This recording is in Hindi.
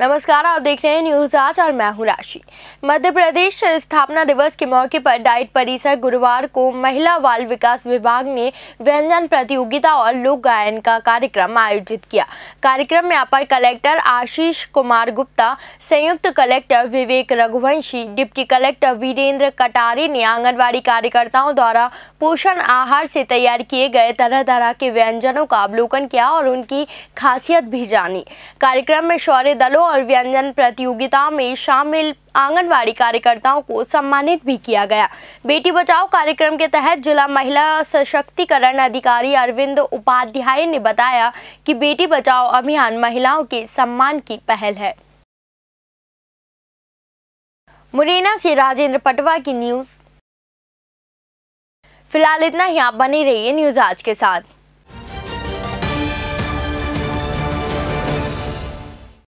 नमस्कार आप देख रहे हैं न्यूज आज और मैं हूं राशि मध्य प्रदेश स्थापना दिवस के मौके पर डाइट परिसर गुरुवार को महिला बाल विकास विभाग ने व्यंजन प्रतियोगिता और लोक गायन का कार्यक्रम आयोजित किया कार्यक्रम में अपर कलेक्टर आशीष कुमार गुप्ता संयुक्त collector Vivek Raghuvanshi deputy collector Virendra Katari ने आंगनबाड़ी कार्यकर्ताओं द्वारा पोषण आहार से तैयार किए गए तरह तरह के व्यंजनों का अवलोकन किया और उनकी खासियत भी जानी कार्यक्रम में शौर्य दलों और व्यंजन प्रतियोगिता में शामिल आंगनवाड़ी कार्यकर्ताओं को सम्मानित भी किया गया बेटी बचाओ कार्यक्रम के तहत जिला महिला सशक्तिकरण अधिकारी अरविंद उपाध्याय ने बताया कि बेटी बचाओ अभियान महिलाओं के सम्मान की पहल है मुरैना से राजेंद्र पटवा की न्यूज फिलहाल इतना ही आप बने रहिए न्यूज आज के साथ